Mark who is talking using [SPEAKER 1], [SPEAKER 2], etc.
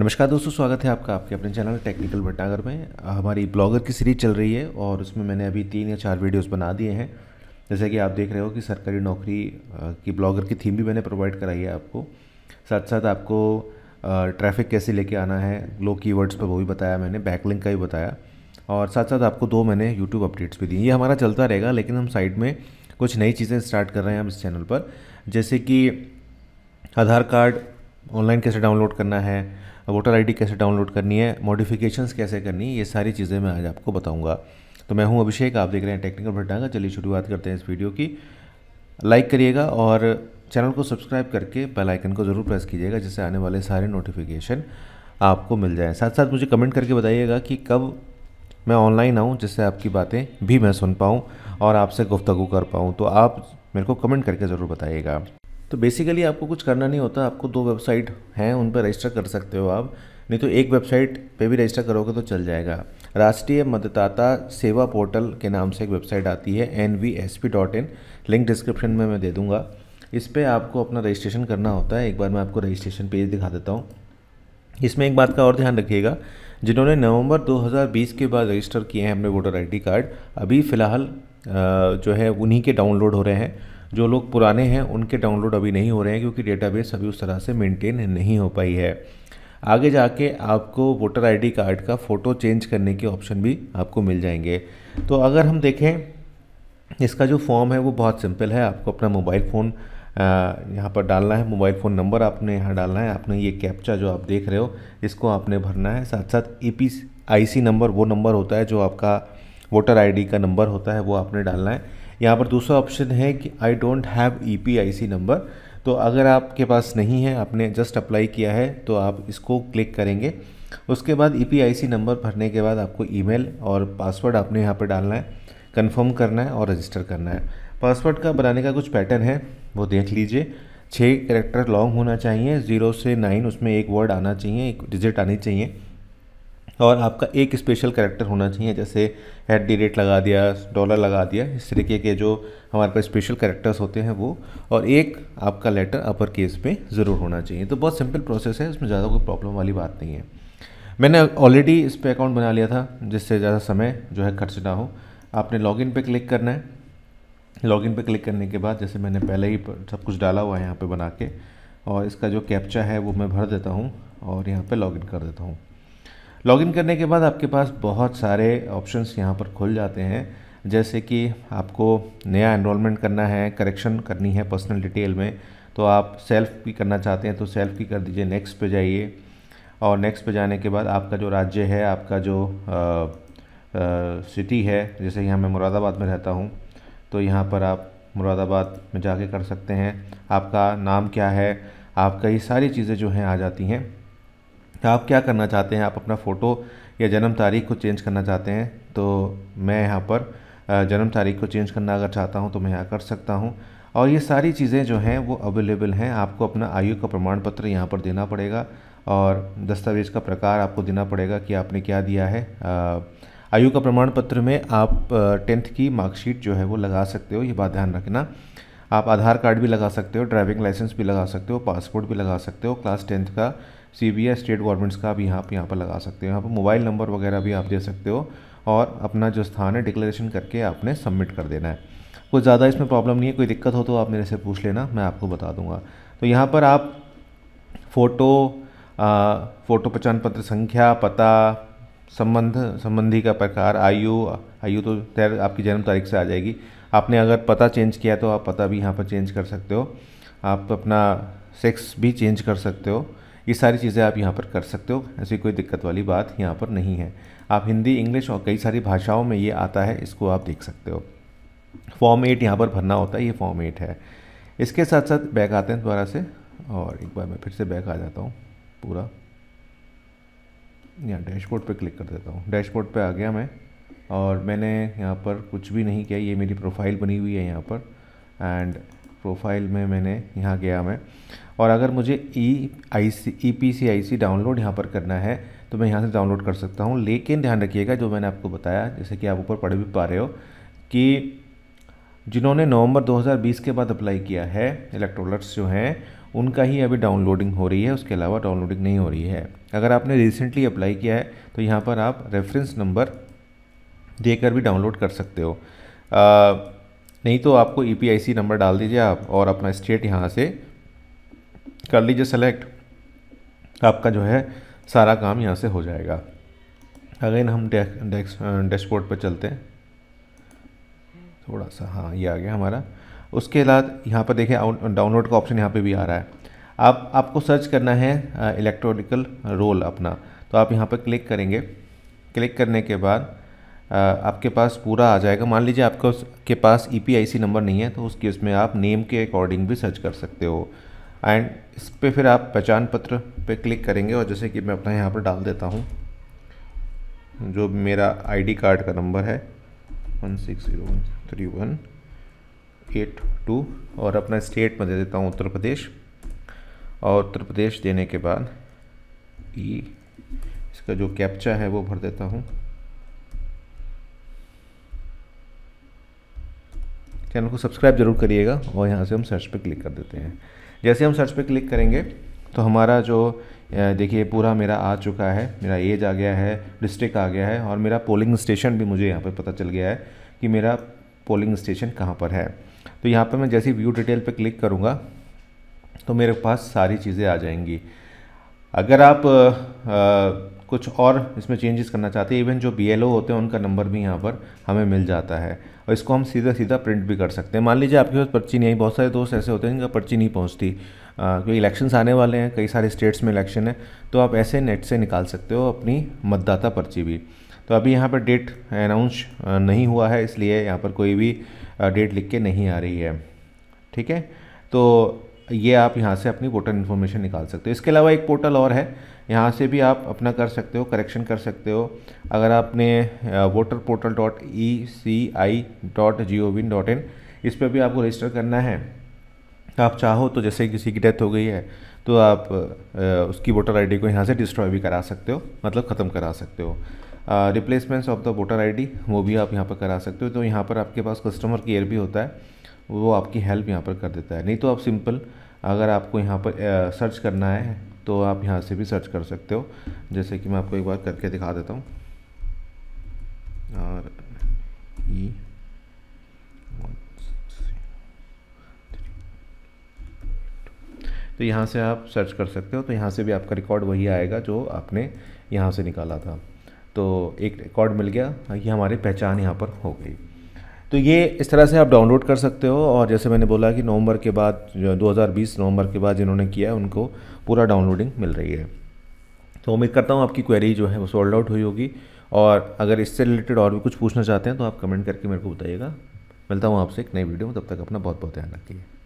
[SPEAKER 1] नमस्कार दोस्तों स्वागत है आपका आपके अपने चैनल टेक्निकल भट्टागर में हमारी ब्लॉगर की सीरीज चल रही है और उसमें मैंने अभी तीन या चार वीडियोस बना दिए हैं जैसे कि आप देख रहे हो कि सरकारी नौकरी की ब्लॉगर की थीम भी मैंने प्रोवाइड कराई है आपको साथ साथ आपको ट्रैफिक कैसे लेके आना है लो वर्ड्स पर वो भी बताया मैंने बैकलिंक का भी बताया और साथ साथ आपको दो मैंने यूट्यूब अपडेट्स भी दी ये हमारा चलता रहेगा लेकिन हम साइड में कुछ नई चीज़ें स्टार्ट कर रहे हैं हम इस चैनल पर जैसे कि आधार कार्ड ऑनलाइन कैसे डाउनलोड करना है वोटर आईडी कैसे डाउनलोड करनी है मॉडिफिकेशंस कैसे करनी है ये सारी चीज़ें मैं आज आपको बताऊंगा तो मैं हूं अभिषेक आप देख रहे हैं टेक्निकल भट्टांगा चलिए शुरुआत करते हैं इस वीडियो की लाइक करिएगा और चैनल को सब्सक्राइब करके बेल आइकन को ज़रूर प्रेस कीजिएगा जिससे आने वाले सारे नोटिफिकेशन आपको मिल जाएँ साथ साथ मुझे कमेंट करके बताइएगा कि कब मैं ऑनलाइन आऊँ जिससे आपकी बातें भी मैं सुन पाऊँ और आपसे गुफ्तगु कर पाऊँ तो आप मेरे को कमेंट करके ज़रूर बताइएगा तो बेसिकली आपको कुछ करना नहीं होता आपको दो वेबसाइट हैं उन पर रजिस्टर कर सकते हो आप नहीं तो एक वेबसाइट पे भी रजिस्टर करोगे तो चल जाएगा राष्ट्रीय मतदाता सेवा पोर्टल के नाम से एक वेबसाइट आती है N V S P dot in link description में मैं दे दूँगा इस पर आपको अपना रजिस्ट्रेशन करना होता है एक बार मैं आपको रजिस्ट्रेशन पेज दिखा देता हूँ इसमें एक बात का और ध्यान रखिएगा जिन्होंने नवंबर 2020 के बाद रजिस्टर किए हैं अपने वोटर आईडी कार्ड अभी फ़िलहाल जो है उन्हीं के डाउनलोड हो रहे हैं जो लोग पुराने हैं उनके डाउनलोड अभी नहीं हो रहे हैं क्योंकि डेटाबेस अभी उस तरह से मेंटेन नहीं हो पाई है आगे जाके आपको वोटर आईडी कार्ड का फ़ोटो चेंज करने के ऑप्शन भी आपको मिल जाएंगे तो अगर हम देखें इसका जो फॉर्म है वो बहुत सिंपल है आपको अपना मोबाइल फ़ोन यहाँ पर डालना है मोबाइल फ़ोन नंबर आपने यहाँ डालना है आपने ये कैप्चा जो आप देख रहे हो इसको आपने भरना है साथ साथ E P I C number वो नंबर होता है जो आपका वोटर आईडी का नंबर होता है वो आपने डालना है यहाँ पर दूसरा ऑप्शन है कि I don't have E P I C number तो अगर आपके पास नहीं है आपने जस्ट अप्लाई किया है तो आप इसको क्लिक करेंगे उसके बाद ई पी आई सी नंबर भरने के बाद आपको ईमेल और पासवर्ड आपने यहाँ पर डालना है कंफर्म करना है और रजिस्टर करना है पासवर्ड का बनाने का कुछ पैटर्न है वो देख लीजिए छः करेक्टर लॉन्ग होना चाहिए ज़ीरो से नाइन उसमें एक वर्ड आना चाहिए एक डिजिट आनी चाहिए और आपका एक स्पेशल करेक्टर होना चाहिए जैसे एट दी रेट लगा दिया डॉलर लगा दिया इस तरीके के जो हमारे पास स्पेशल करेक्टर्स होते हैं वो और एक आपका लेटर अपर केस में ज़रूर होना चाहिए तो बहुत सिंपल प्रोसेस है इसमें ज़्यादा कोई प्रॉब्लम वाली बात नहीं है मैंने ऑलरेडी इस पर अकाउंट बना लिया था जिससे ज़्यादा समय जो है खर्च ना हो आपने लॉगिन पे क्लिक करना है लॉगिन पे क्लिक करने के बाद जैसे मैंने पहले ही सब कुछ डाला हुआ है यहाँ पे बना के और इसका जो कैप्चा है वो मैं भर देता हूँ और यहाँ पे लॉगिन कर देता हूँ लॉगिन करने के बाद आपके पास बहुत सारे ऑप्शंस यहाँ पर खुल जाते हैं जैसे कि आपको नया एनरोलमेंट करना है करेक्शन करनी है पर्सनल डिटेल में तो आप सेल्फ की करना चाहते हैं तो सेल्फ की कर दीजिए नेक्स्ट पे जाइए और नेक्स्ट पे जाने के बाद आपका जो राज्य है आपका जो सिटी है जैसे यहाँ मैं मुरादाबाद में रहता हूँ तो यहाँ पर आप मुरादाबाद में जाके कर सकते हैं आपका नाम क्या है आपका ये सारी चीज़ें जो हैं आ जाती हैं तो आप क्या करना चाहते हैं आप अपना फ़ोटो या जन्म तारीख को चेंज करना चाहते हैं तो मैं यहाँ पर जन्म तारीख को चेंज करना अगर चाहता हूँ तो मैं यहाँ कर सकता हूँ और ये सारी चीज़ें जो हैं वो अवेलेबल हैं आपको अपना आयु का प्रमाण पत्र यहाँ पर देना पड़ेगा और दस्तावेज़ का प्रकार आपको देना पड़ेगा कि आपने क्या दिया है आयु का प्रमाण पत्र में आप टेंथ की मार्कशीट जो है वो लगा सकते हो ये बात ध्यान रखना आप आधार कार्ड भी लगा सकते हो ड्राइविंग लाइसेंस भी लगा सकते हो पासपोर्ट भी लगा सकते हो क्लास टेंथ का सी बी स्टेट गवर्नमेंट्स का भी यहाँ आप यहाँ पर लगा सकते हो यहाँ पर मोबाइल नंबर वगैरह भी आप दे सकते हो और अपना जो स्थान है डिक्लेरेशन करके आपने सबमिट कर देना है कुछ ज़्यादा इसमें प्रॉब्लम नहीं है कोई दिक्कत हो तो आप मेरे से पूछ लेना मैं आपको बता दूंगा तो यहाँ पर आप फ़ोटो फ़ोटो पहचान पत्र संख्या पता संबंध संबंधी का प्रकार आयु आयु तो तैर आपकी जन्म तारीख से आ जाएगी आपने अगर पता चेंज किया तो आप पता भी यहाँ पर चेंज कर सकते हो आप अपना सेक्स भी चेंज कर सकते हो ये सारी चीज़ें आप यहाँ पर कर सकते हो ऐसी कोई दिक्कत वाली बात यहाँ पर नहीं है आप हिंदी इंग्लिश और कई सारी भाषाओं में ये आता है इसको आप देख सकते हो फॉर्म एट यहाँ पर भरना होता है ये फॉर्म एट है इसके साथ साथ बैक आते हैं दोबारा से और एक बार मैं फिर से बैक आ जाता हूँ पूरा यहाँ डैशबोर्ड पर क्लिक कर देता हूँ डैशबोर्ड पर आ गया मैं और मैंने यहाँ पर कुछ भी नहीं किया ये मेरी प्रोफाइल बनी हुई है यहाँ पर एंड प्रोफाइल में मैंने यहाँ गया मैं और अगर मुझे ई आई सी ई पी सी आई सी डाउनलोड यहाँ पर करना है तो मैं यहाँ से डाउनलोड कर सकता हूँ लेकिन ध्यान रखिएगा जो मैंने आपको बताया जैसे कि आप ऊपर पढ़ भी पा रहे हो कि जिन्होंने नवंबर 2020 के बाद अप्लाई किया है इलेक्ट्रोलट्स जो हैं उनका ही अभी डाउनलोडिंग हो रही है उसके अलावा डाउनलोडिंग नहीं हो रही है अगर आपने रिसेंटली अप्लाई किया है तो यहाँ पर आप रेफरेंस नंबर देकर भी डाउनलोड कर सकते हो आ, नहीं तो आपको ई पी नंबर डाल दीजिए आप और अपना स्टेट यहाँ से कर लीजिए सेलेक्ट आपका जो है सारा काम यहाँ से हो जाएगा अगेन हम डैशबोर्ड पर चलते हैं थोड़ा सा हाँ ये आ गया हमारा उसके बाद यहाँ पर देखें डाउनलोड का ऑप्शन यहाँ पे भी आ रहा है आप आपको सर्च करना है इलेक्ट्रॉनिकल uh, रोल अपना तो आप यहाँ पर क्लिक करेंगे क्लिक करने के बाद आपके पास पूरा आ जाएगा मान लीजिए आपको के पास ई e नंबर नहीं है तो उस केस में आप नेम के अकॉर्डिंग भी सर्च कर सकते हो एंड इस पर फिर आप पहचान पत्र पे क्लिक करेंगे और जैसे कि मैं अपना यहाँ पर डाल देता हूँ जो मेरा आईडी कार्ड का नंबर है one six zero one three one eight two और अपना स्टेट में दे देता हूँ उत्तर प्रदेश और उत्तर प्रदेश देने के बाद ई इसका जो कैप्चा है वो भर देता हूँ चैनल को सब्सक्राइब जरूर करिएगा और यहाँ से हम सर्च पर क्लिक कर देते हैं जैसे हम सर्च पर क्लिक करेंगे तो हमारा जो देखिए पूरा मेरा आ चुका है मेरा एज आ गया है डिस्ट्रिक्ट आ गया है और मेरा पोलिंग स्टेशन भी मुझे यहाँ पर पता चल गया है कि मेरा पोलिंग स्टेशन कहाँ पर है तो यहाँ पर मैं जैसे व्यू डिटेल पर क्लिक करूँगा तो मेरे पास सारी चीज़ें आ जाएंगी अगर आप आ, कुछ और इसमें चेंजेस करना चाहते हैं इवन जो बी होते हैं उनका नंबर भी यहाँ पर हमें मिल जाता है और इसको हम सीधा सीधा प्रिंट भी कर सकते हैं मान लीजिए आपके पास पर्ची नहीं बहुत सारे दोस्त ऐसे होते हैं जिनका पर्ची नहीं पहुँचती क्योंकि इलेक्शंस आने वाले हैं कई सारे स्टेट्स में इलेक्शन है तो आप ऐसे नेट से निकाल सकते हो अपनी मतदाता पर्ची भी तो अभी यहाँ पर डेट अनाउंस नहीं हुआ है इसलिए यहाँ पर कोई भी डेट लिख के नहीं आ रही है ठीक है तो ये आप यहाँ से अपनी वोटर इन्फॉर्मेशन निकाल सकते हो इसके अलावा एक पोर्टल और है यहाँ से भी आप अपना कर सकते हो करेक्शन कर सकते हो अगर आपने voter portal dot E C I dot G O V dot in इस पर भी आपको रजिस्टर करना है तो आप चाहो तो जैसे किसी की डेथ हो गई है तो आप उसकी वोटर आईडी को यहाँ से डिस्ट्रॉय भी करा सकते हो मतलब ख़त्म करा सकते हो replacements of the voter ID वो भी आप यहाँ पर करा सकते हो तो यहाँ पर आपके पास कस्टमर केयर भी होता है वो आपकी हेल्प यहाँ पर कर देता है नहीं तो आप सिंपल अगर आपको यहाँ पर सर्च करना है तो आप यहाँ से भी सर्च कर सकते हो जैसे कि मैं आपको एक बार करके दिखा देता हूँ और ई e तो यहाँ से आप सर्च कर सकते हो तो यहाँ से भी आपका रिकॉर्ड वही आएगा जो आपने यहाँ से निकाला था तो एक रिकॉर्ड मिल गया ये हमारी पहचान यहाँ पर हो गई तो ये इस तरह से आप डाउनलोड कर सकते हो और जैसे मैंने बोला कि नवंबर के बाद दो नवंबर के बाद जिन्होंने किया है उनको पूरा डाउनलोडिंग मिल रही है तो उम्मीद करता हूँ आपकी क्वेरी जो है वो सॉल्ड आउट हुई होगी और अगर इससे रिलेटेड और भी कुछ पूछना चाहते हैं तो आप कमेंट करके मेरे को बताइएगा मिलता हूँ आपसे एक नई वीडियो में तब तक अपना बहुत बहुत ध्यान रखिए